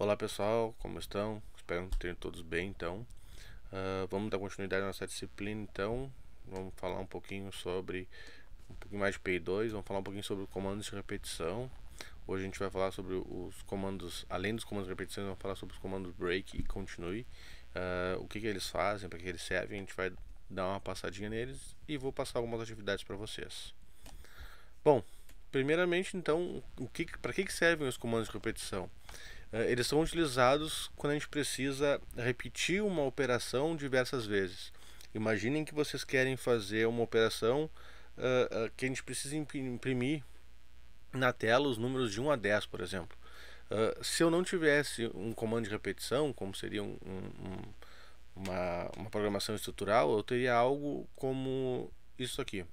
Olá pessoal, como estão? Espero que estejam todos bem então. Uh, vamos dar continuidade à nossa disciplina então. Vamos falar um pouquinho sobre um pouquinho mais de PI2, vamos falar um pouquinho sobre comandos de repetição. Hoje a gente vai falar sobre os comandos, além dos comandos de repetição, vamos falar sobre os comandos break e continue. Uh, o que, que eles fazem, para que eles servem, a gente vai dar uma passadinha neles e vou passar algumas atividades para vocês. Bom, primeiramente então, o que, para que, que servem os comandos de repetição? Eh, eles são utilizados quando a gente precisa repetir uma operação diversas vezes. Imaginem que vocês querem fazer uma operação uh, uh, que a gente precisa imprimir na tela os números de 1 a 10, por exemplo. Uh, se eu não tivesse um comando de repetição, como seria um, um, uma, uma programação estrutural, eu teria algo como isso aqui.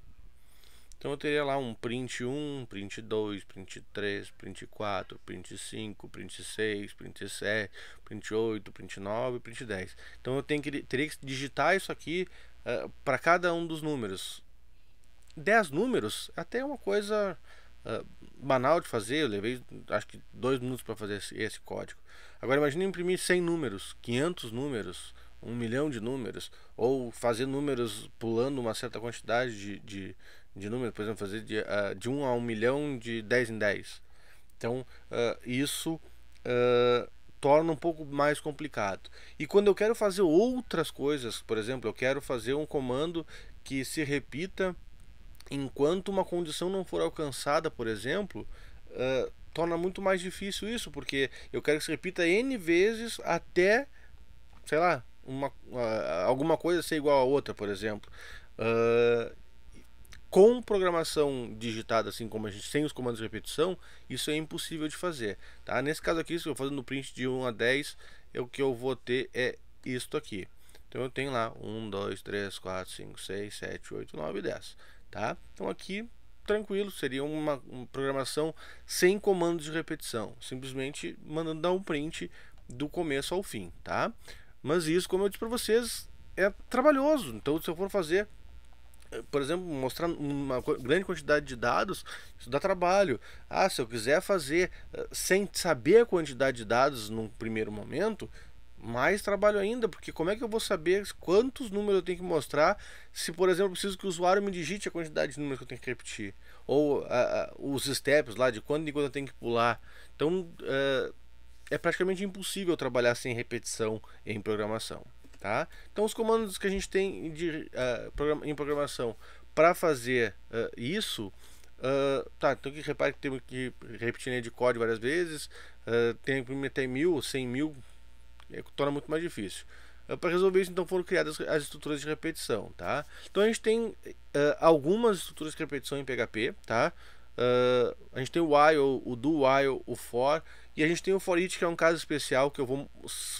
Então eu teria lá um print 1, print 2, print 3, print 4, print 5, print 6, print 7, print 8, print 9, print 10. Então eu tenho que, teria que digitar isso aqui uh, eh, para cada um dos números. 10 números é até uma coisa uh, banal de fazer, eu levei acho que 2 minutos para fazer esse, esse código. Agora imagine imprimir 100 números, 500 números, um milhão de números, ou fazer números pulando uma certa quantidade de, de, de número, por exemplo, fazer de, uh, de 1 a 1 milhão de 10 em 10. Então, uh, isso uh, torna um pouco mais complicado. E quando eu quero fazer outras coisas, por exemplo, eu quero fazer um comando que se repita enquanto uma condição não for alcançada, por exemplo, uh, torna muito mais difícil isso, porque eu quero que se repita N vezes até, sei lá, uma, alguma coisa ser igual a outra, por exemplo. Uh, com programação digitada, assim como a gente, sem os comandos de repetição, isso é impossível de fazer. Tá? Nesse caso aqui, se eu fazendo print de 1 a 10, é o que eu vou ter é isto aqui. Então eu tenho lá 1, 2, 3, 4, 5, 6, 7, 8, 9 10. Tá? Então aqui, tranquilo, seria uma, uma programação sem comandos de repetição. Simplesmente mandando dar um print do começo ao fim. Tá? Mas isso, como eu disse para vocês, é trabalhoso. Então se eu for fazer por exemplo, mostrar uma grande quantidade de dados, isso dá trabalho. Ah, se eu quiser fazer ah, sem saber a quantidade de dados num primeiro momento, mais trabalho ainda, porque como é que eu vou saber quantos números eu tenho que mostrar se, por exemplo, eu preciso que o usuário me digite a quantidade de números que eu tenho que repetir? Ou uh, os steps lá, de quando em quando eu tenho que pular. Então, uh, é praticamente impossível trabalhar sem repetição em programação. Tá? Então os comandos que a gente tem de, uh, em programação para fazer uh, isso, uh, tá, então que repare que temos que repetir né, de código várias vezes, tem que meter mil, cem mil, é, torna muito mais difícil. para resolver isso, então foram criadas as estruturas de repetição, tá? Então a gente tem algumas estruturas de repetição em PHP, tá? a gente tem o while, o do while, o for, e a gente tem o Forite, que é um caso especial que eu vou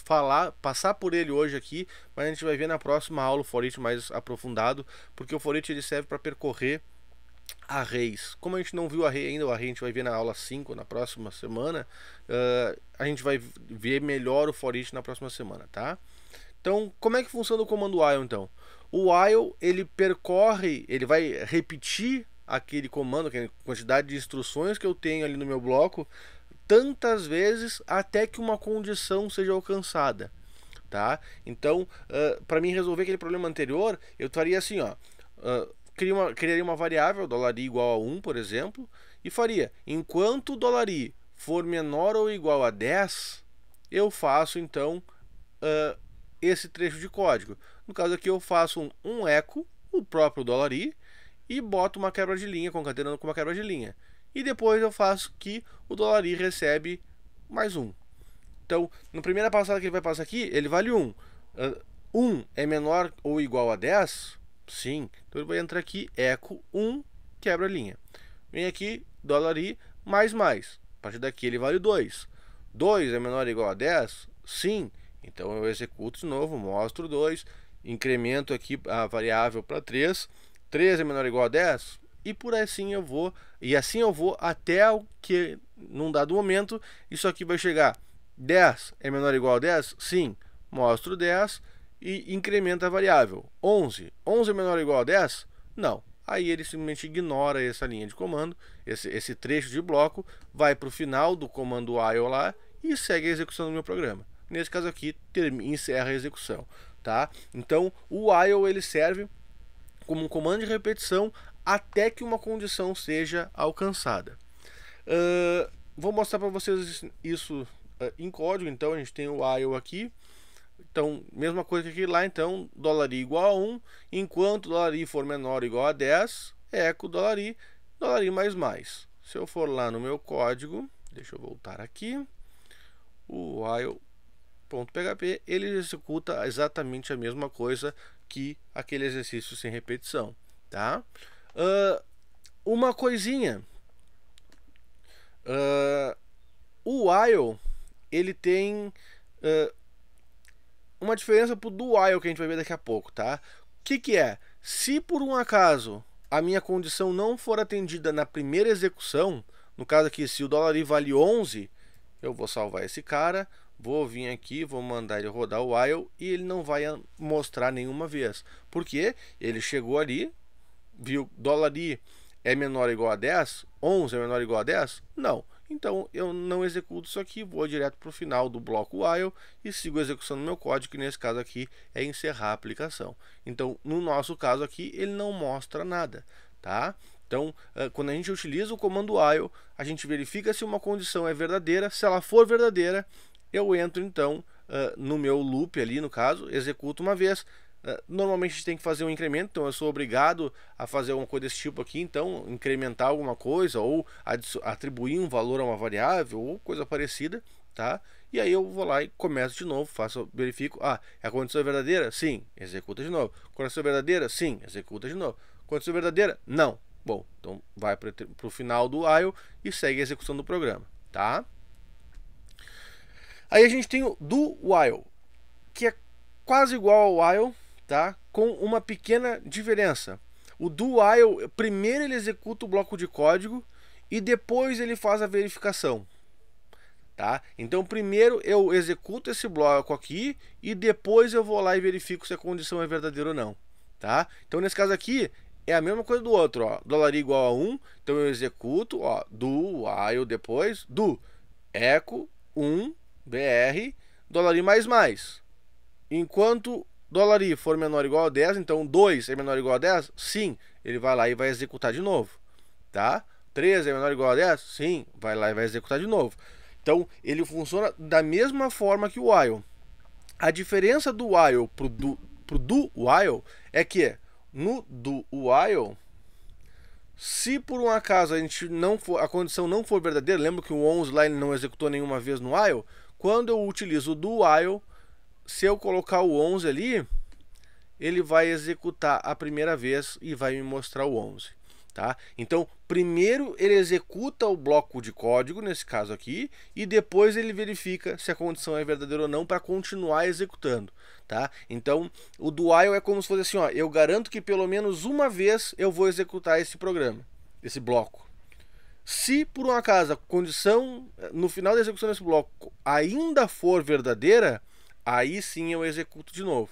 falar, passar por ele hoje aqui, mas a gente vai ver na próxima aula o Forite mais aprofundado, porque o Forite ele serve para percorrer arrays. Como a gente não viu array ainda, o array a gente vai ver na aula 5, na próxima semana, uh, a gente vai ver melhor o forEach na próxima semana, tá? Então, como é que funciona o comando while então? O while, ele percorre, ele vai repetir aquele comando, aquela quantidade de instruções que eu tenho ali no meu bloco, tantas vezes até que uma condição seja alcançada, tá? Então, uh, para mim resolver aquele problema anterior, eu faria assim, ó, uh, criaria, uma, criaria uma variável, dólar igual a 1, por exemplo, e faria, enquanto o dólar for menor ou igual a 10, eu faço, então, uh, esse trecho de código. No caso aqui, eu faço um, um eco, o próprio dólar e boto uma quebra de linha, concatenando com uma quebra de linha e depois eu faço que o dólar recebe mais um. Então, na primeira passada que ele vai passar aqui, ele vale 1. 1 ah, é menor ou igual a 10? Sim. Então ele vai entrar aqui, eco 1, quebra a linha. Vem aqui, dólar i, mais mais. A partir daqui ele vale 2. 2 é menor ou igual a 10? Sim. Então eu executo de novo, mostro 2, incremento aqui a variável para 3. 3 é menor ou igual a 10? e por assim eu vou, e assim eu vou até o que num dado momento isso aqui vai chegar 10 é menor ou igual a 10? Sim, mostro 10 e incrementa a variável. 11, 11 é menor ou igual a 10? Não. Aí ele simplesmente ignora essa linha de comando, esse, esse trecho de bloco, vai para o final do comando while lá e segue a execução do meu programa. Nesse caso aqui, encerra a execução, tá? Então, o while ele serve como um comando de repetição até que uma condição seja alcançada. Uh, vou mostrar para vocês isso uh, em código. Então a gente tem o while aqui. Então, mesma coisa que aqui lá, então, dólar i igual a 1, enquanto dólar i for menor ou igual a 10, eco dólar i, dólar i mais mais. Se eu for lá no meu código, deixa eu voltar aqui, o while.php, ele executa exatamente a mesma coisa que aquele exercício sem repetição, tá? Uh, uma coisinha. Uh, o while, ele tem uh, uma diferença pro do while que a gente vai ver daqui a pouco, tá? O que que é? Se por um acaso a minha condição não for atendida na primeira execução, no caso aqui, se o dólar i vale 11, eu vou salvar esse cara, vou vir aqui, vou mandar ele rodar o while e ele não vai mostrar nenhuma vez. Porque ele chegou ali, viu, dólar I é menor ou igual a 10, 11 é menor ou igual a 10? Não. Então eu não executo isso aqui, vou direto para o final do bloco while e sigo a execução do meu código, que nesse caso aqui é encerrar a aplicação. Então, no nosso caso aqui, ele não mostra nada, tá? Então, quando a gente utiliza o comando while, a gente verifica se uma condição é verdadeira. Se ela for verdadeira, eu entro então no meu loop ali, no caso, executo uma vez, ah, normalmente a gente tem que fazer um incremento, então eu sou obrigado a fazer alguma coisa desse tipo aqui, então incrementar alguma coisa ou atribuir um valor a uma variável ou coisa parecida, tá? E aí eu vou lá e começo de novo, faço, verifico, ah, a condição é verdadeira? Sim, executa de novo. Condição é verdadeira? Sim, executa de novo. Condição é verdadeira? Não. Bom, então vai para o final do while e segue a execução do programa, tá? Aí a gente tem o do while, que é quase igual ao while, tá? Com uma pequena diferença. O do while, primeiro ele executa o bloco de código e depois ele faz a verificação. Tá? Então primeiro eu executo esse bloco aqui e depois eu vou lá e verifico se a condição é verdadeira ou não. Tá? Então nesse caso aqui é a mesma coisa do outro, ó. dólar igual a 1, então eu executo, ó, do while depois do echo 1 br dólar mais mais. Enquanto dólar i for menor ou igual a 10, então 2 é menor ou igual a 10? Sim, ele vai lá e vai executar de novo, tá? 3 é menor ou igual a 10? Sim, vai lá e vai executar de novo. Então, ele funciona da mesma forma que o while. A diferença do while pro do, pro do while é que no do while, se por um acaso a, gente não for, a condição não for verdadeira, lembra que o 11 lá ele não executou nenhuma vez no while, quando eu utilizo do while se eu colocar o 11 ali, ele vai executar a primeira vez e vai me mostrar o 11. Tá? Então, primeiro ele executa o bloco de código, nesse caso aqui, e depois ele verifica se a condição é verdadeira ou não para continuar executando. Tá? Então, o do while é como se fosse assim, ó, eu garanto que pelo menos uma vez eu vou executar esse programa, esse bloco. Se por um acaso a condição eh, no final da execução desse bloco ainda for verdadeira, Aí sim eu executo de novo.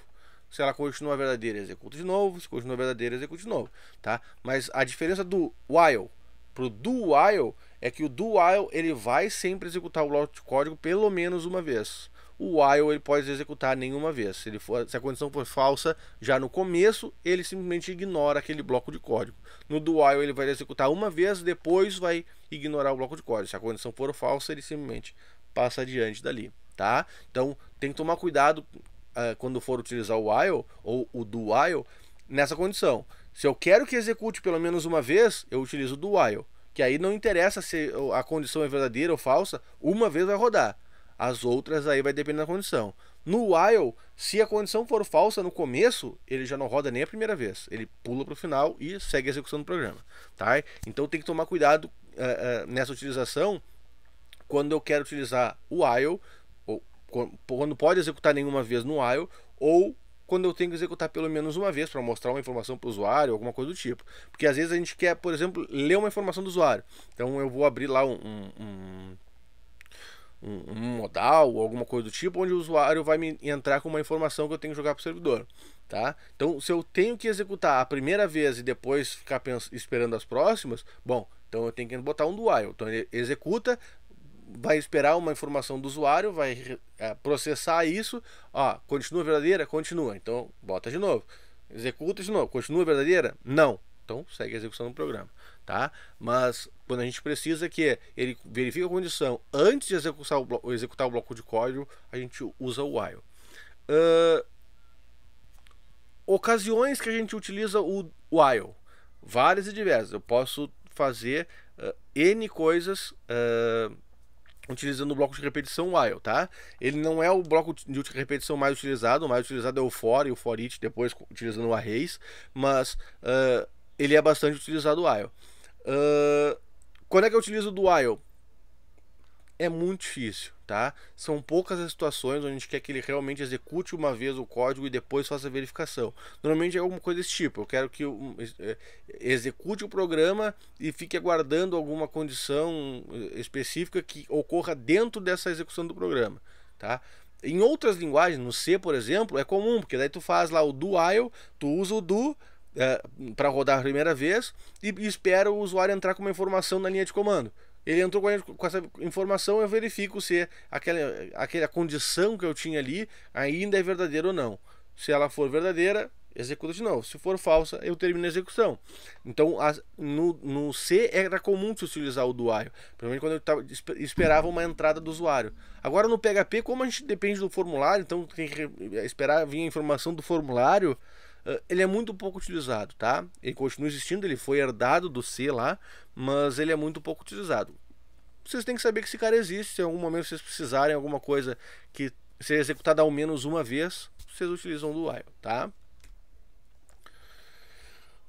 Se ela continua verdadeira, executo de novo. Se continua verdadeira, executo de novo, tá? Mas a diferença do while pro do while é que o do while ele vai sempre executar o bloco de código pelo menos uma vez. O while ele pode executar nenhuma vez. Se, ele for, se a condição for falsa já no começo, ele simplesmente ignora aquele bloco de código. No do while ele vai executar uma vez, depois vai ignorar o bloco de código. Se a condição for falsa, ele simplesmente passa adiante dali, tá? Então tem que tomar cuidado uh, quando for utilizar o while ou o do while nessa condição. Se eu quero que execute pelo menos uma vez, eu utilizo o do while, que aí não interessa se a condição é verdadeira ou falsa, uma vez vai rodar. As outras aí vai depender da condição. No while, se a condição for falsa no começo, ele já não roda nem a primeira vez. Ele pula para o final e segue a execução do programa. Tá? Então tem que tomar cuidado uh, uh, nessa utilização quando eu quero utilizar o while, ou quando pode executar nenhuma vez no while, ou quando eu tenho que executar pelo menos uma vez para mostrar uma informação para o usuário, alguma coisa do tipo. Porque às vezes a gente quer, por exemplo, ler uma informação do usuário. Então eu vou abrir lá um, um, um, modal ou alguma coisa do tipo, onde o usuário vai me entrar com uma informação que eu tenho que jogar para o servidor. Tá? Então, se eu tenho que executar a primeira vez e depois ficar esperando as próximas, bom, então eu tenho que botar um do while. Então ele executa, vai esperar uma informação do usuário, vai é, processar isso, ó, continua verdadeira? Continua. Então, bota de novo. Executa de novo. Continua verdadeira? Não. Então, segue a execução do programa, tá? Mas quando a gente precisa que ele verifique a condição antes de executar o bloco, executar o bloco de código, a gente usa o while. Uh, ocasiões que a gente utiliza o while, várias e diversas. Eu posso fazer uh, N coisas uh, utilizando o bloco de repetição while, tá? Ele não é o bloco de repetição mais utilizado, o mais utilizado é o for e o for each, depois utilizando o arrays, mas uh, ele é bastante utilizado while. Uh, quando é que eu utilizo do while? é muito difícil, tá? São poucas as situações onde a gente quer que ele realmente execute uma vez o código e depois faça a verificação. Normalmente é alguma coisa desse tipo. Eu quero que é, execute o programa e fique aguardando alguma condição é, específica que ocorra dentro dessa execução do programa, tá? Em outras linguagens, no C, por exemplo, é comum, porque daí tu faz lá o do while, tu usa o do é, para rodar a primeira vez e, e espera o usuário entrar com uma informação na linha de comando. Ele entrou com, essa informação, eu verifico se aquela, aquela condição que eu tinha ali ainda é verdadeira ou não. Se ela for verdadeira, executa de novo. Se for falsa, eu termino a execução. Então, a, no, no C era comum se utilizar o do while, principalmente quando eu tava, esperava uma entrada do usuário. Agora no PHP, como a gente depende do formulário, então tem que esperar vir a informação do formulário, ah, ele é muito pouco utilizado, tá? Ele continua existindo, ele foi herdado do C lá, mas ele é muito pouco utilizado. Vocês têm que saber que esse cara existe, se em algum momento vocês precisarem alguma coisa que seja executada ao menos uma vez, vocês utilizam do while, tá?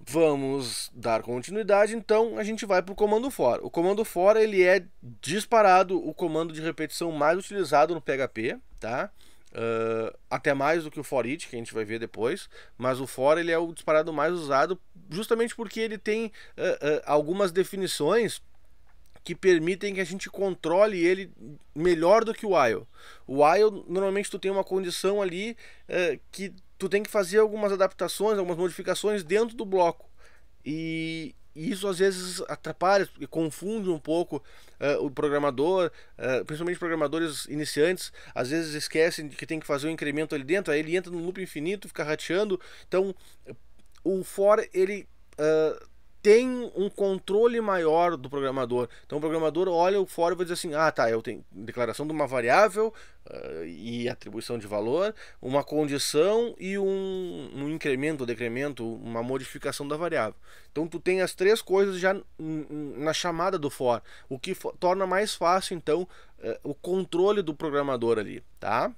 Vamos dar continuidade, então a gente vai para o comando for. O comando for ele é disparado o comando de repetição mais utilizado no PHP, tá? Uh, até mais do que o For It, que a gente vai ver depois, mas o For ele é o disparado mais usado justamente porque ele tem uh, uh, algumas definições que permitem que a gente controle ele melhor do que o while. O while normalmente tu tem uma condição ali que tu tem que fazer algumas adaptações, algumas modificações dentro do bloco. E e isso às vezes atrapalha e confunde um pouco uh, o programador, uh, principalmente programadores iniciantes, às vezes esquecem que tem que fazer um incremento ali dentro, aí ele entra num loop infinito, fica rateando. Então, o for ele uh, tem um controle maior do programador. Então o programador olha o for e vai dizer assim: ah, tá, eu tenho declaração de uma variável uh, e atribuição de valor, uma condição e um, um incremento ou um decremento, uma modificação da variável. Então tu tem as três coisas já na chamada do for, o que for, torna mais fácil então uh, o controle do programador ali, tá?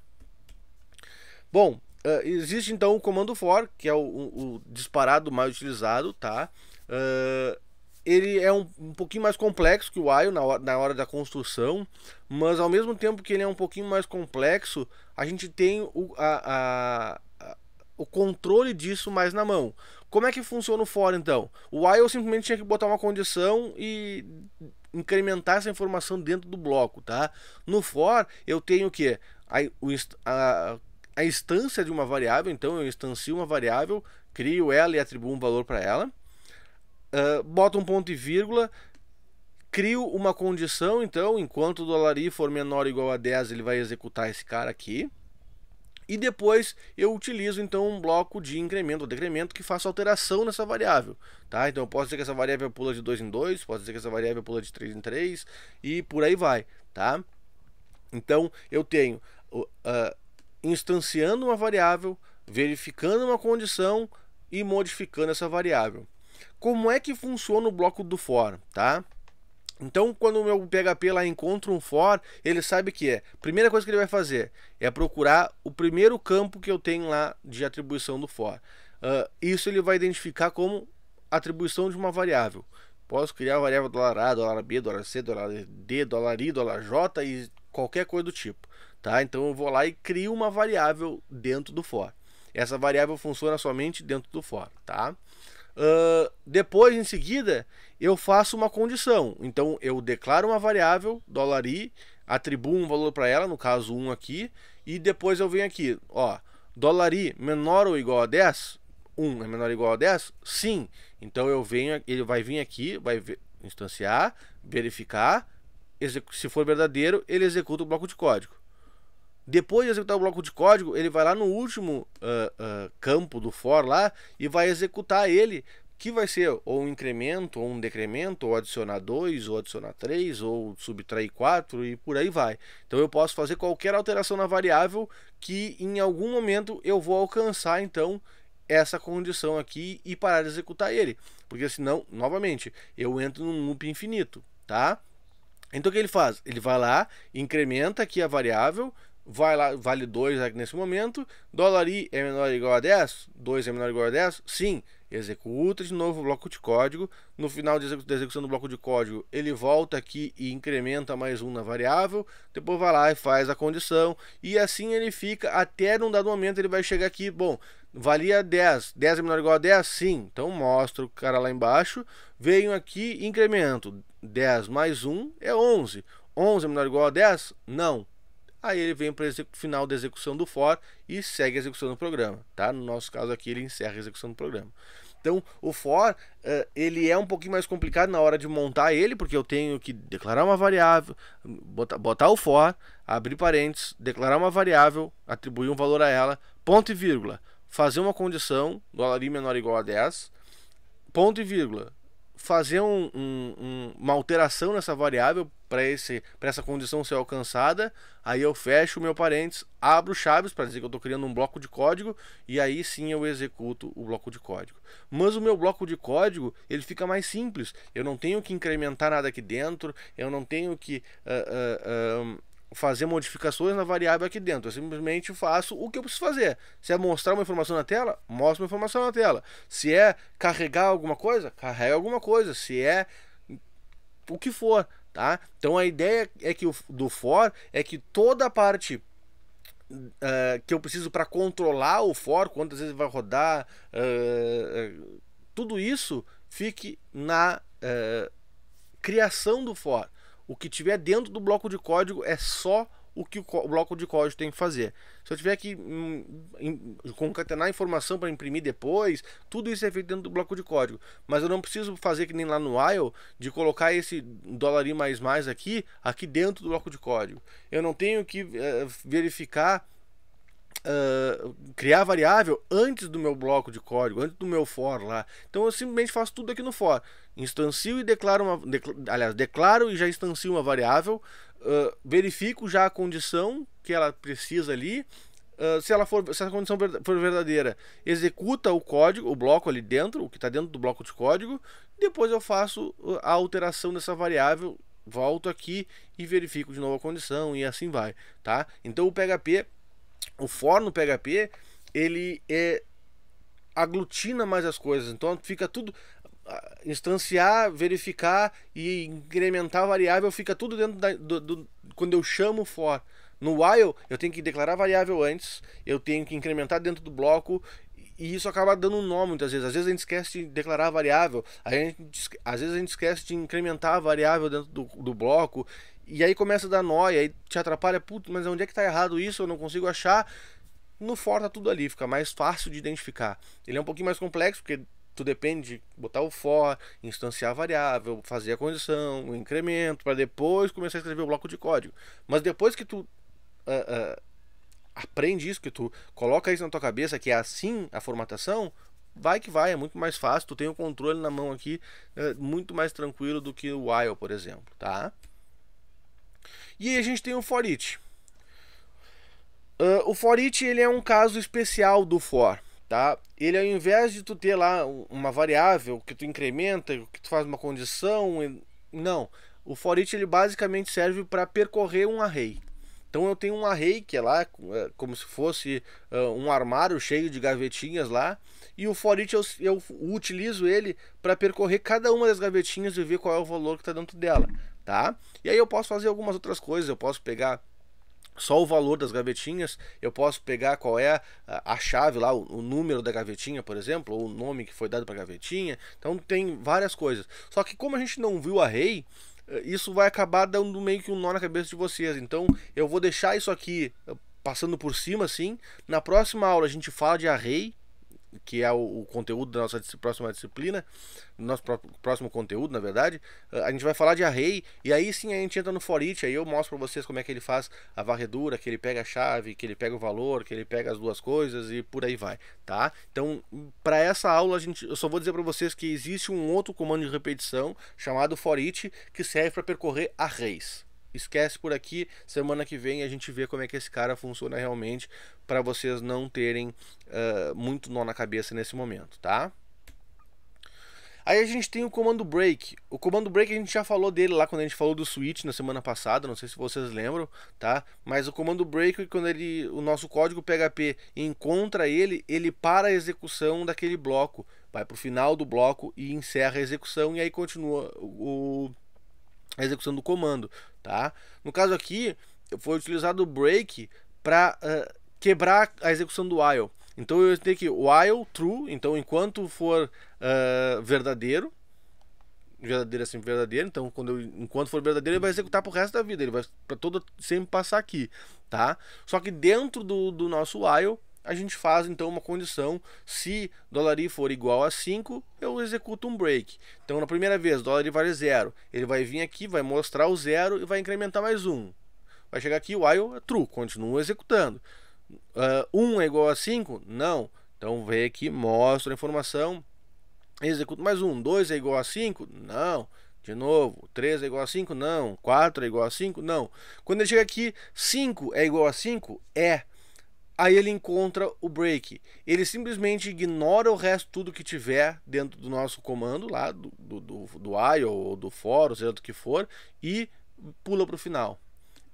Bom, uh, existe então o comando for, que é o, o disparado mais utilizado, tá? Uh, ele é um, um pouquinho mais complexo que o Ayo na hora, na hora da construção, mas ao mesmo tempo que ele é um pouquinho mais complexo, a gente tem o, a, a, a, o controle disso mais na mão. Como é que funciona o for então? O Ayo simplesmente tinha que botar uma condição e incrementar essa informação dentro do bloco, tá? No for eu tenho o que? A, o, a, a instância de uma variável, então eu instancio uma variável, crio ela e atribuo um valor para ela. Ah, boto um ponto e vírgula, crio uma condição, então, enquanto o dólar for menor ou igual a 10, ele vai executar esse cara aqui. E depois eu utilizo então um bloco de incremento ou decremento que faça alteração nessa variável, tá? Então eu posso dizer que essa variável pula de 2 em 2, posso dizer que essa variável pula de 3 em 3 e por aí vai, tá? Então eu tenho uh, instanciando uma variável, verificando uma condição e modificando essa variável. Como é que funciona o bloco do for, tá? Então, quando o meu PHP lá encontra um for, ele sabe que é. Primeira coisa que ele vai fazer é procurar o primeiro campo que eu tenho lá de atribuição do for. Uh, isso ele vai identificar como atribuição de uma variável. Posso criar a variável dólar A, dólar B, dólar C, dólar D, dólar I, dólar J e qualquer coisa do tipo. Tá? Então eu vou lá e crio uma variável dentro do for. Essa variável funciona somente dentro do for. Tá? Uh, depois, em seguida, eu faço uma condição. Então, eu declaro uma variável, dólar i, atribuo um valor para ela, no caso 1 aqui, e depois eu venho aqui, ó, dólar i menor ou igual a 10, 1 é menor ou igual a 10? Sim. Então, eu venho, ele vai vir aqui, vai instanciar, verificar, se for verdadeiro, ele executa o bloco de código. Depois de executar o bloco de código, ele vai lá no último uh, uh, campo do for lá e vai executar ele, que vai ser ou um incremento, ou um decremento, ou adicionar 2, ou adicionar 3, ou subtrair 4 e por aí vai. Então eu posso fazer qualquer alteração na variável que em algum momento eu vou alcançar então essa condição aqui e parar de executar ele, porque senão, novamente, eu entro num loop infinito, tá? Então o que ele faz? Ele vai lá, incrementa aqui a variável, vai lá, vale 2 nesse momento. Dólar I é menor ou igual a 10? 2 é menor ou igual a 10? Sim. Executa de novo o bloco de código. No final da execução do bloco de código, ele volta aqui e incrementa mais um na variável. Depois vai lá e faz a condição. E assim ele fica até num dado momento ele vai chegar aqui. Bom, valia 10. 10 é menor ou igual a 10? Sim. Então mostra o cara lá embaixo. Venho aqui, incremento. 10 mais 1 é 11. 11 é menor ou igual a 10? Não. Aí ele vem para o final da execução do for e segue a execução do programa, tá? No nosso caso aqui ele encerra a execução do programa. Então o for uh, ele é um pouquinho mais complicado na hora de montar ele, porque eu tenho que declarar uma variável, botar, botar o for, abrir parênteses, declarar uma variável, atribuir um valor a ela, ponto e vírgula, fazer uma condição, dólar i menor ou igual a 10, ponto e vírgula, fazer um, um, uma alteração nessa variável para essa condição ser alcançada. Aí eu fecho o meu parênteses, abro chaves para dizer que eu estou criando um bloco de código e aí sim eu executo o bloco de código. Mas o meu bloco de código ele fica mais simples. Eu não tenho que incrementar nada aqui dentro, eu não tenho que uh, uh, uh, fazer modificações na variável aqui dentro. Eu simplesmente faço o que eu preciso fazer. Se é mostrar uma informação na tela, mostra uma informação na tela. Se é carregar alguma coisa, carrega alguma coisa. Se é o que for, tá? Então a ideia é que o, do for é que toda a parte uh, que eu preciso para controlar o for, quantas vezes vai rodar, uh, tudo isso fique na uh, criação do for. O que tiver dentro do bloco de código é só o que o, bloco de código tem que fazer. Se eu tiver que hum, concatenar informação para imprimir depois, tudo isso é feito dentro do bloco de código. Mas eu não preciso fazer que nem lá no while de colocar esse dólar mais mais aqui, aqui dentro do bloco de código. Eu não tenho que eh, verificar Uh, criar variável antes do meu bloco de código, antes do meu for lá. Então eu simplesmente faço tudo aqui no for. Instancio e declaro uma. aliás, declaro e já instancio uma variável. Uh, verifico já a condição que ela precisa ali. Uh, se ela for se a condição for verdadeira executa o código o bloco ali dentro o que está dentro do bloco de código depois eu faço a alteração dessa variável volto aqui e verifico de novo a condição e assim vai tá então o PHP o for no PHP, ele é, aglutina mais as coisas. Então fica tudo instanciar, verificar e incrementar a variável, fica tudo dentro da, do, do, quando eu chamo for. No while, eu tenho que declarar a variável antes, eu tenho que incrementar dentro do bloco, e isso acaba dando um nó muitas vezes. Às vezes a gente esquece de declarar a variável, a gente, às vezes a gente esquece de incrementar a variável dentro do, do bloco, e aí começa a dar nóia, aí te atrapalha, putz, mas onde é que tá errado isso? Eu não consigo achar. No For tá tudo ali, fica mais fácil de identificar. Ele é um pouquinho mais complexo, porque tu depende de botar o for, instanciar a variável, fazer a condição, o incremento, para depois começar a escrever o bloco de código. Mas depois que tu uh, uh, aprende isso, que tu coloca isso na tua cabeça, que é assim a formatação, vai que vai, é muito mais fácil, tu tem o controle na mão aqui, eh, muito mais tranquilo do que o while, por exemplo, tá? E aí a gente tem o for each. Uh, ah, o for each ele é um caso especial do for, tá? Ele ao invés de tu ter lá uma variável que tu incrementa, que tu faz uma condição, não. O for each ele basicamente serve para percorrer um array. Então eu tenho um array que é lá é como se fosse uh, um armário cheio de gavetinhas lá, e o for each eu, eu utilizo ele para percorrer cada uma das gavetinhas e ver qual é o valor que está dentro dela tá? E aí eu posso fazer algumas outras coisas, eu posso pegar só o valor das gavetinhas, eu posso pegar qual é a, a chave lá, o, o, número da gavetinha, por exemplo, ou o nome que foi dado para a gavetinha. Então tem várias coisas. Só que como a gente não viu array, eh, isso vai acabar dando meio que um nó na cabeça de vocês. Então eu vou deixar isso aqui eh, passando por cima assim. Na próxima aula a gente fala de array que é o, o, conteúdo da nossa próxima disciplina, nosso pró próximo conteúdo, na verdade, ah, a gente vai falar de array e aí sim a gente entra no for each, aí eu mostro para vocês como é que ele faz a varredura, que ele pega a chave, que ele pega o valor, que ele pega as duas coisas e por aí vai, tá? Então, para essa aula a gente, eu só vou dizer para vocês que existe um outro comando de repetição chamado for each que serve para percorrer arrays. Esquece por aqui. Semana que vem a gente vê como é que esse cara funciona realmente para vocês não terem uh, muito nó na cabeça nesse momento, tá? Aí a gente tem o comando break. O comando break a gente já falou dele lá quando a gente falou do switch na semana passada, não sei se vocês lembram, tá? Mas o comando break quando ele o nosso código PHP encontra ele, ele para a execução daquele bloco, vai para o final do bloco e encerra a execução e aí continua o a execução do comando, tá? No caso aqui, foi utilizado o break para uh, eh, quebrar a execução do while. Então eu tenho que while true, então enquanto for uh, verdadeiro, verdadeiro assim verdadeiro, então quando eu, enquanto for verdadeiro ele vai executar pro resto da vida, ele vai para todo sempre passar aqui, tá? Só que dentro do, do nosso while a gente faz então uma condição, se dólar i for igual a 5, eu executo um break. Então na primeira vez, dólar i vale 0. ele vai vir aqui, vai mostrar o 0 e vai incrementar mais um. Vai chegar aqui, while é true, continua executando. 1 uh, ah, um é igual a 5? Não. Então vem aqui, mostra a informação, executo mais um. 2 é igual a 5? Não. De novo, 3 é igual a 5? Não. 4 é igual a 5? Não. Quando ele chega aqui, 5 é igual a 5? É. Aí ele encontra o break. Ele simplesmente ignora o resto, tudo que tiver dentro do nosso comando lá, do, do, do IO ou do for, ou seja do que for, e pula para o final.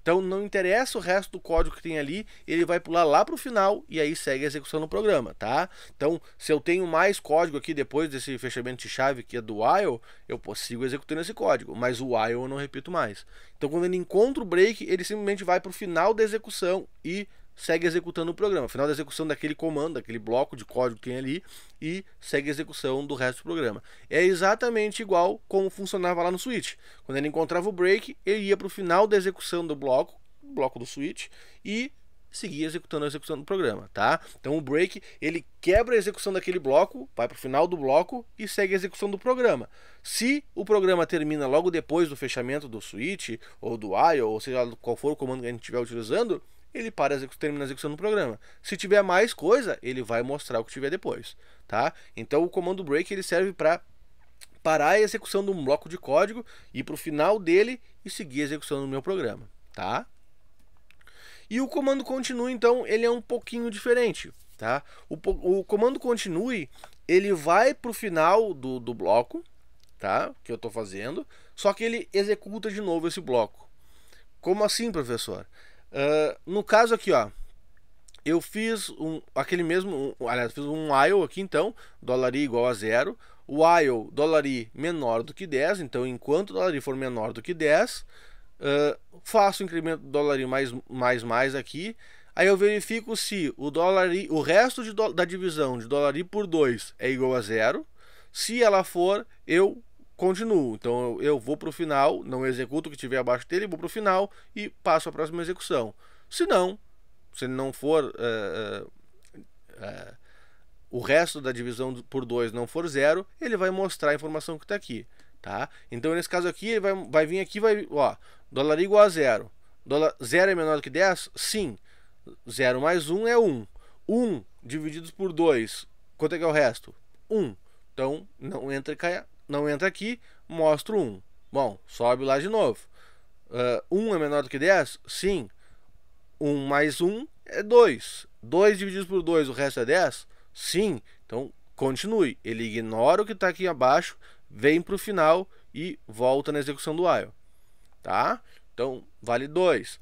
Então não interessa o resto do código que tem ali, ele vai pular lá para o final e aí segue a execução do programa, tá? Então, se eu tenho mais código aqui depois desse fechamento de chave que é do while, eu consigo executando esse código, mas o while eu não repito mais. Então, quando ele encontra o break, ele simplesmente vai para o final da execução e segue executando o programa. Final da execução daquele comando, daquele bloco de código que tem ali e segue a execução do resto do programa. É exatamente igual como funcionava lá no switch. Quando ele encontrava o break, ele ia para o final da execução do bloco, bloco do switch, e seguia executando a execução do programa, tá? Então o break, ele quebra a execução daquele bloco, vai para o final do bloco e segue a execução do programa. Se o programa termina logo depois do fechamento do switch, ou do IO, ou seja qual for o comando que a gente estiver utilizando, ele para termina a execução do programa. Se tiver mais coisa, ele vai mostrar o que tiver depois, tá? Então o comando break ele serve para parar a execução de um bloco de código, ir para o final dele e seguir a execução do meu programa, tá? E o comando continue então ele é um pouquinho diferente, tá? O, o comando continue ele vai para o final do, do bloco, tá? Que eu estou fazendo, só que ele executa de novo esse bloco. Como assim, professor? Ah, no caso aqui, ó, eu fiz um, aquele mesmo, um, aliás, fiz um while aqui então, dólar i igual a zero, while dólar i menor do que 10, então enquanto dólar i for menor do que 10, uh, ah, faço o incremento do dólar i mais, mais, mais aqui, aí eu verifico se o dólar o resto do, da divisão de dólar i por 2 é igual a zero, se ela for, eu continuo. Então eu, vou para o final, não executo o que tiver abaixo dele, vou para o final e passo a próxima execução. Se não, se não for uh, uh, uh, o resto da divisão por 2 não for zero, ele vai mostrar a informação que está aqui. Tá? Então nesse caso aqui, ele vai, vai vir aqui, vai, ó, dólar igual a zero. Dólar, zero é menor do que 10? Sim. 0 mais 1 um é 1. Um. 1 um dividido por 2, quanto é que é o resto? 1. Um. Então não entra e cai não entra aqui, mostro 1. Bom, sobe lá de novo. Uh, ah, 1 é menor do que 10? Sim. 1 mais 1 é 2. 2 dividido por 2, o resto é 10? Sim. Então, continue. Ele ignora o que está aqui abaixo, vem para o final e volta na execução do while. Tá? Então, vale 2.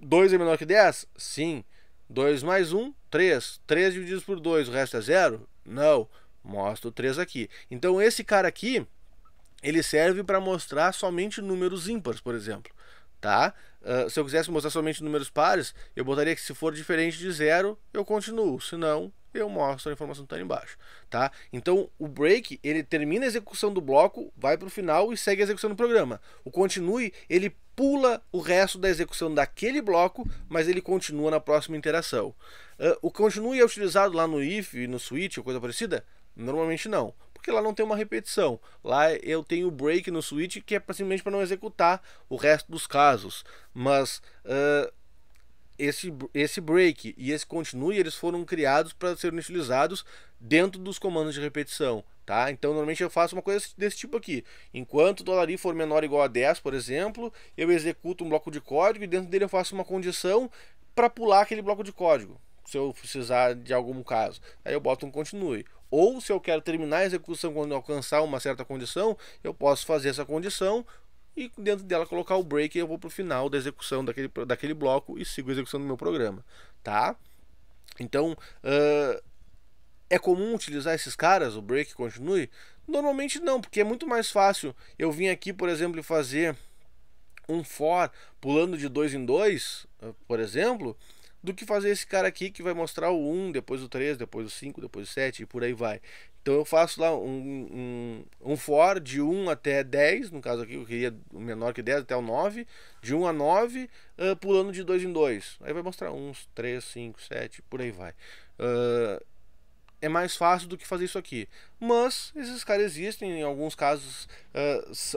2 é menor que 10? Sim. 2 mais 1, 3. 3 dividido por 2, o resto é 0? Não mostro o 3 aqui. Então esse cara aqui, ele serve para mostrar somente números ímpares, por exemplo. Tá? Uh, se eu quisesse mostrar somente números pares, eu botaria que se for diferente de zero, eu continuo. Se não, eu mostro a informação que está embaixo, tá? Então, o break, ele termina a execução do bloco, vai para o final e segue a execução do programa. O continue, ele pula o resto da execução daquele bloco, mas ele continua na próxima interação. Uh, o continue é utilizado lá no if e no switch ou coisa parecida Normalmente não, porque lá não tem uma repetição. Lá eu tenho break no switch que é simplesmente para não executar o resto dos casos. Mas uh, esse, esse break e esse continue eles foram criados para serem utilizados dentro dos comandos de repetição. Tá? Então, normalmente eu faço uma coisa desse tipo aqui. Enquanto o dólar for menor ou igual a 10, por exemplo, eu executo um bloco de código e dentro dele eu faço uma condição para pular aquele bloco de código, se eu precisar de algum caso. Aí eu boto um continue. Ou se eu quero terminar a execução quando alcançar uma certa condição, eu posso fazer essa condição e dentro dela colocar o break e eu vou para o final da execução daquele, daquele bloco e sigo a execução do meu programa, tá? Então, uh, é comum utilizar esses caras, o break continue? Normalmente não, porque é muito mais fácil eu vim aqui, por exemplo, fazer um for pulando de dois em dois, por exemplo, do que fazer esse cara aqui que vai mostrar o 1, depois o 3, depois o 5, depois o 7 e por aí vai. Então eu faço lá um, um, um for de 1 até 10, no caso aqui eu queria o menor que 10 até o 9, de 1 a 9, uh, ah, pulando de 2 em 2. Aí vai mostrar 1, 3, 5, 7, por aí vai. Uh, é mais fácil do que fazer isso aqui. Mas esses caras existem, em alguns casos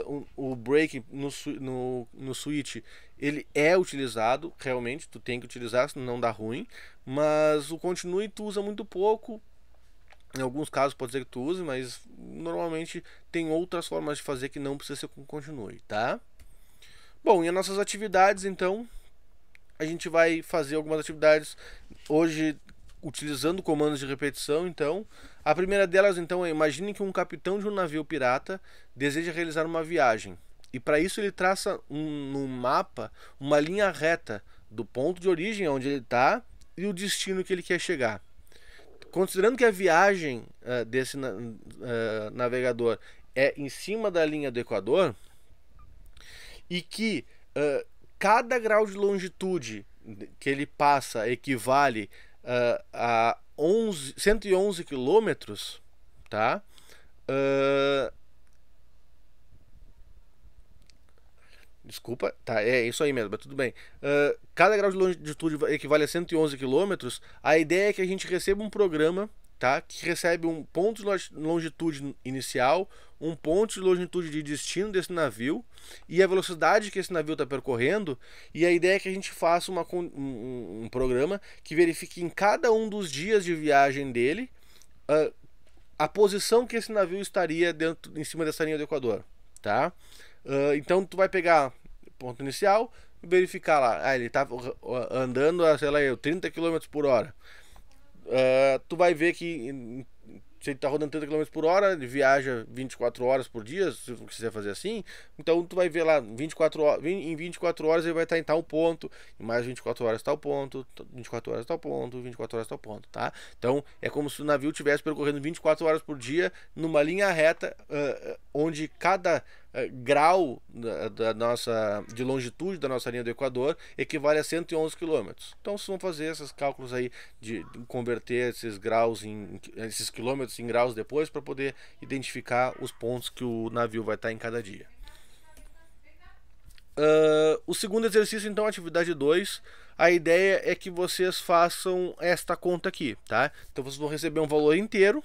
uh, o break no, no, no switch ele é utilizado, realmente, tu tem que utilizar, senão não dá ruim, mas o continue tu usa muito pouco. Em alguns casos pode ser que tu use, mas normalmente tem outras formas de fazer que não precisa ser com continue, tá? Bom, e as nossas atividades, então, a gente vai fazer algumas atividades hoje utilizando comandos de repetição, então. A primeira delas, então, é imagine que um capitão de um navio pirata deseja realizar uma viagem. E para isso ele traça um, mapa uma linha reta do ponto de origem onde ele está e o destino que ele quer chegar. Considerando que a viagem uh, desse na, uh, navegador é em cima da linha do Equador e que uh, cada grau de longitude que ele passa equivale a 11, 111 quilômetros, tá? Uh, Desculpa, tá, é isso aí mesmo, mas tudo bem. Uh, cada grau de longitude equivale a 111 quilômetros. A ideia é que a gente receba um programa tá, que recebe um ponto de longitude inicial, um ponto de longitude de destino desse navio e a velocidade que esse navio está percorrendo. E a ideia é que a gente faça uma, um, um, programa que verifique em cada um dos dias de viagem dele uh, a posição que esse navio estaria dentro, em cima dessa linha do Equador. Tá? Uh, então tu vai pegar ponto inicial e verificar lá. Ah, ele tá andando a, sei lá, 30 km por hora. Uh, tu vai ver que se ele tá rodando 30 km por hora, ele viaja 24 horas por dia, se você quiser fazer assim. Então tu vai ver lá, 24 em 24 horas ele vai estar tá em tal ponto, em mais 24 horas tal ponto, 24 horas tal ponto, 24 horas tal ponto, tá? Então é como se o navio estivesse percorrendo 24 horas por dia numa linha reta, uh, onde cada eh, grau da, da, nossa de longitude da nossa linha do Equador equivale a 111 quilômetros. Então, se vão fazer esses cálculos aí de converter esses graus em esses quilômetros em graus depois para poder identificar os pontos que o navio vai estar em cada dia. Uh, o segundo exercício, então, atividade 2, a ideia é que vocês façam esta conta aqui, tá? Então vocês vão receber um valor inteiro,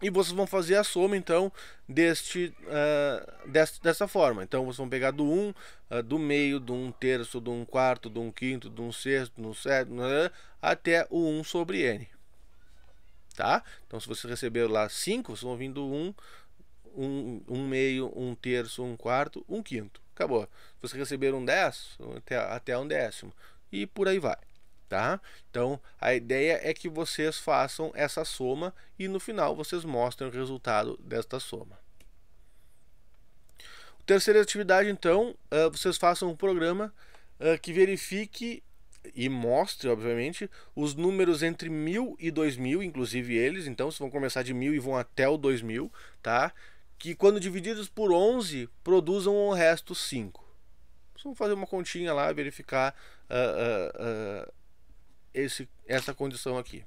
e vocês vão fazer a soma então deste, uh, eh, desta, dessa forma. Então vocês vão pegar do 1, uh, eh, do meio, do 1 terço, do 1 quarto, do 1 quinto, do 1 sexto, do 1 sétimo, né, até o 1 sobre n. Tá? Então se vocês receberam lá 5, vocês vão vir do 1, 1, 1 meio, 1 terço, 1 quarto, 1 quinto. Acabou. Se vocês receberam um 10, até, até um décimo. E por aí vai tá? Então a ideia é que vocês façam essa soma e no final vocês mostrem o resultado desta soma. Terceira atividade, então, uh, vocês façam um programa uh, que verifique e mostre, obviamente, os números entre 1000 e 2000, inclusive eles. Então, vocês vão começar de 1000 e vão até o 2000, tá? Que quando divididos por 11, produzam o resto 5. Vocês vão fazer uma continha lá, verificar uh, esse, essa condição aqui.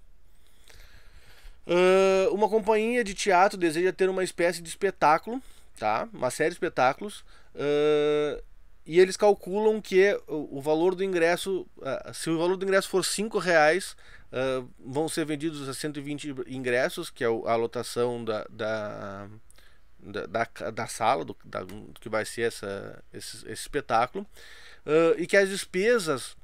Uh, uma companhia de teatro deseja ter uma espécie de espetáculo, tá? Uma série de espetáculos. Uh, e eles calculam que o, o valor do ingresso, uh, se o valor do ingresso for cinco reais, vão ser vendidos a 120 ingressos, que é a lotação da, da da, da, da, sala do, da, que vai ser essa, esse, esse espetáculo uh, e que as despesas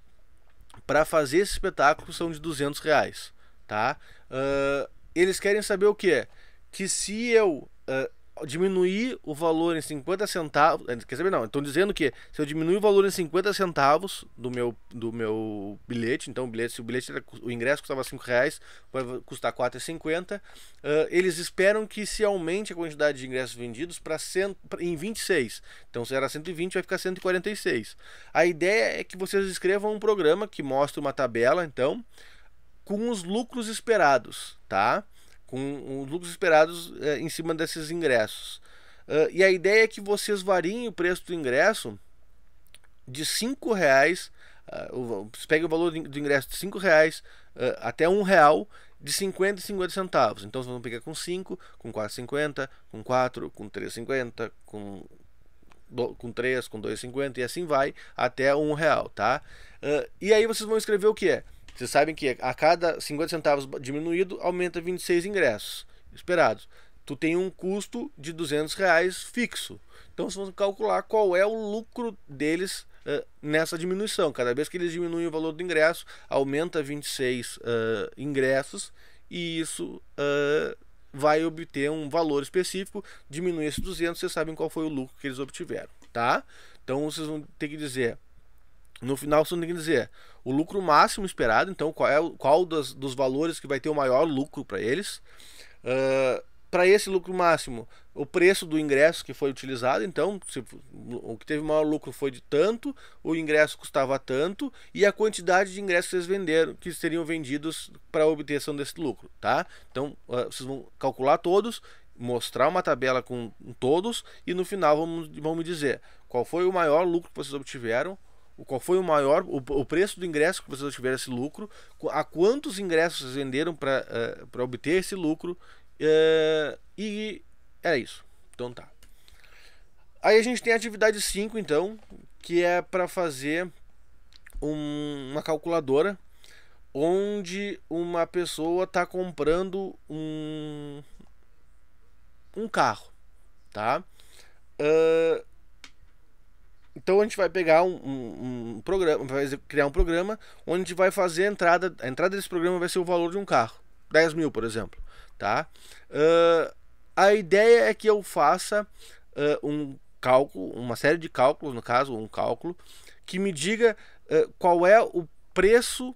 para fazer esse espetáculo são de 200 reais, tá? Uh, eles querem saber o que? Que se eu uh, diminuir o valor em 50 centavos. Eh, quer saber? Não, estão dizendo que se eu diminuir o valor em 50 centavos do meu, do meu bilhete, então o bilhete, se o bilhete era, o ingresso custava 5 reais, vai custar 4,50. Uh, ah, eles esperam que se aumente a quantidade de ingressos vendidos para em 26. Então se era 120, vai ficar 146. A ideia é que vocês escrevam um programa que mostre uma tabela, então, com os lucros esperados, tá? com os lucros esperados é, em cima desses ingressos. Uh, e a ideia é que vocês variem o preço do ingresso de R$ reais, uh, ah, você o valor do ingresso de R$ reais uh, até um real de 50 e 50 centavos. Então vocês vão pegar com 5, com 4,50, com 4, com 3,50, com com 3, com 2,50 e assim vai até um real, tá? Uh, e aí vocês vão escrever o que é? Vocês sabem que a cada 50 centavos diminuído, aumenta 26 ingressos esperados. Tu tem um custo de 200 reais fixo. Então, vamos calcular qual é o lucro deles uh, nessa diminuição. Cada vez que eles diminuem o valor do ingresso, aumenta 26 uh, eh, ingressos e isso uh, vai obter um valor específico. Diminui esse 200, vocês sabem qual foi o lucro que eles obtiveram, tá? Então, vocês vão ter que dizer no final, você tem que dizer o lucro máximo esperado, então qual é qual das, dos valores que vai ter o maior lucro para eles. Uh, para esse lucro máximo, o preço do ingresso que foi utilizado, então, se, o que teve maior lucro foi de tanto, o ingresso custava tanto e a quantidade de ingressos que vocês venderam, que seriam vendidos para a obtenção desse lucro, tá? Então, uh, vocês vão calcular todos, mostrar uma tabela com todos e no final vamos, vamos dizer qual foi o maior lucro que vocês obtiveram, qual foi o maior o, o, preço do ingresso que vocês tiveram esse lucro a quantos ingressos vocês venderam para uh, eh, para obter esse lucro uh, e era isso então tá aí a gente tem a atividade 5 então que é para fazer um, uma calculadora onde uma pessoa está comprando um um carro tá uh, então a gente vai pegar um, um, um, programa, vai criar um programa onde vai fazer a entrada. A entrada desse programa vai ser o valor de um carro, 10 mil, por exemplo, tá? Uh, a ideia é que eu faça uh, um cálculo, uma série de cálculos, no caso, um cálculo que me diga uh, qual é o preço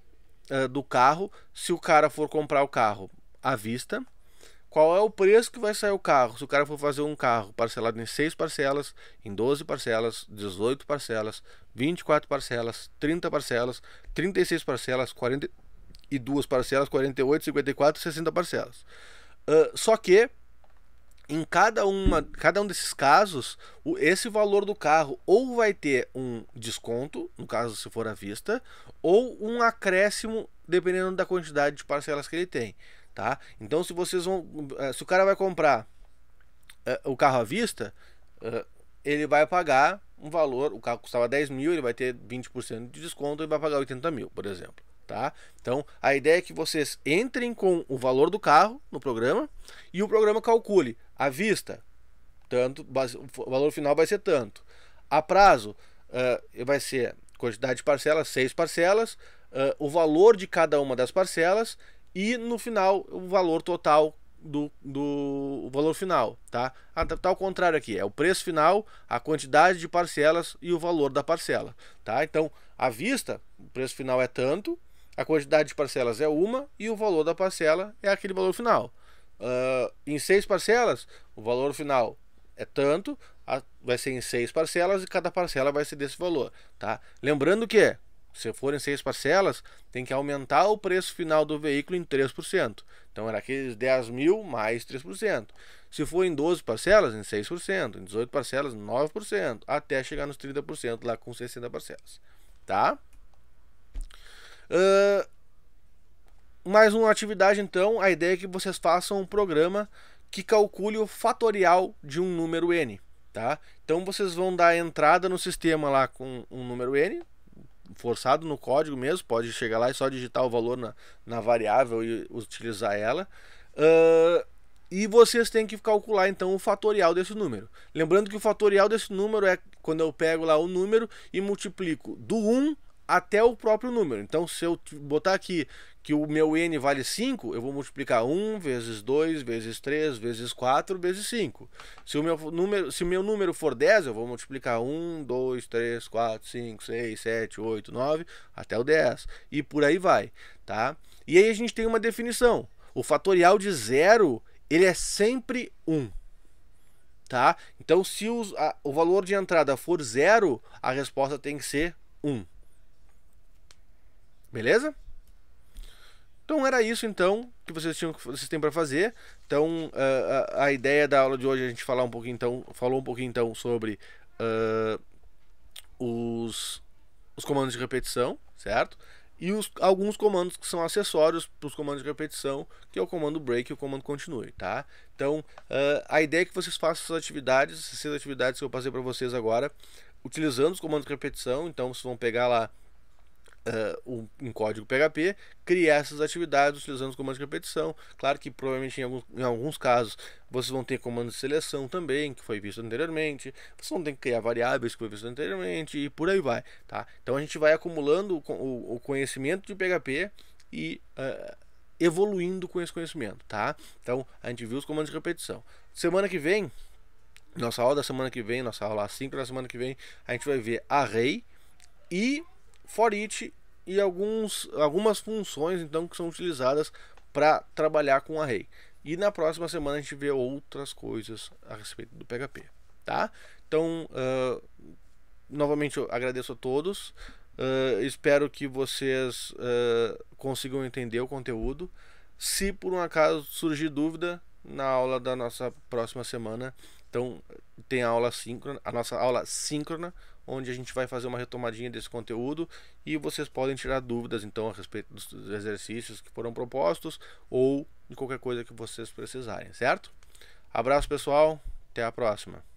do carro se o cara for comprar o carro à vista qual é o preço que vai sair o carro. Se o cara for fazer um carro parcelado em 6 parcelas, em 12 parcelas, 18 parcelas, 24 parcelas, 30 parcelas, 36 parcelas, 42 parcelas, 48, 54, 60 parcelas. Uh, só que em cada, uma, cada um desses casos, o, esse valor do carro ou vai ter um desconto, no caso se for à vista, ou um acréscimo, dependendo da quantidade de parcelas que ele tem tá? Então se vocês vão, eh, se o cara vai comprar uh, o carro à vista, uh, ele vai pagar um valor, o carro custava 10 mil, ele vai ter 20% de desconto e vai pagar 80 mil, por exemplo. Tá? Então a ideia é que vocês entrem com o valor do carro no programa e o programa calcule à vista, tanto, o valor final vai ser tanto. A prazo uh, vai ser quantidade de parcelas, seis parcelas, uh, o valor de cada uma das parcelas e no final o valor total do, do valor final, tá? Ah, tá? tá ao contrário aqui, é o preço final, a quantidade de parcelas e o valor da parcela, tá? Então, à vista, o preço final é tanto, a quantidade de parcelas é uma e o valor da parcela é aquele valor final. Uh, em seis parcelas, o valor final é tanto, a, vai ser em seis parcelas e cada parcela vai ser desse valor, tá? Lembrando que se forem seis parcelas, tem que aumentar o preço final do veículo em 3%. Então era aqueles 10 mil mais 3%. Se for em 12 parcelas, em 6%. Em 18 parcelas, 9%. Até chegar nos 30%, lá com 60 parcelas. Tá? Uh, mais uma atividade, então. A ideia é que vocês façam um programa que calcule o fatorial de um número n. Tá? Então vocês vão dar entrada no sistema lá com um número n, forçado no código mesmo, pode chegar lá e só digitar o valor na, na variável e utilizar ela. Uh, e vocês têm que calcular então o fatorial desse número. Lembrando que o fatorial desse número é quando eu pego lá o número e multiplico do 1 até o próprio número. Então, se eu botar aqui que o meu n vale 5, eu vou multiplicar 1 vezes 2 vezes 3 vezes 4 vezes 5. Se o meu número, se o meu número for 10, eu vou multiplicar 1, 2, 3, 4, 5, 6, 7, 8, 9 até o 10 e por aí vai, tá? E aí a gente tem uma definição. O fatorial de zero, ele é sempre 1. Tá? Então, se os, a, o valor de entrada for zero, a resposta tem que ser 1. Beleza? Então era isso então que vocês tinham vocês têm para fazer. Então uh, a, a, ideia da aula de hoje é a gente falar um pouquinho então falou um pouquinho então sobre uh, os, os comandos de repetição, certo? E os, alguns comandos que são acessórios para os comandos de repetição, que é o comando break e o comando continue, tá? Então uh, a ideia é que vocês façam essas atividades, essas atividades que eu passei para vocês agora, utilizando os comandos de repetição. Então vocês vão pegar lá Uh, um, código PHP, criar essas atividades utilizando os comandos de repetição. Claro que provavelmente em alguns, em alguns casos vocês vão ter comandos de seleção também, que foi visto anteriormente. Vocês vão ter que criar variáveis que foi visto anteriormente e por aí vai. Tá? Então a gente vai acumulando o, o, o conhecimento de PHP e uh, evoluindo com esse conhecimento. Tá? Então a gente viu os comandos de repetição. Semana que vem, nossa aula da semana que vem, nossa aula 5 da semana que vem, a gente vai ver array e for each e alguns, algumas funções então que são utilizadas para trabalhar com array. E na próxima semana a gente vê outras coisas a respeito do PHP, tá? Então, uh, novamente eu agradeço a todos. Uh, espero que vocês uh, consigam entender o conteúdo. Se por um acaso surgir dúvida na aula da nossa próxima semana, então tem a aula síncrona, a nossa aula síncrona onde a gente vai fazer uma retomadinha desse conteúdo e vocês podem tirar dúvidas então a respeito dos exercícios que foram propostos ou de qualquer coisa que vocês precisarem, certo? Abraço pessoal, até a próxima.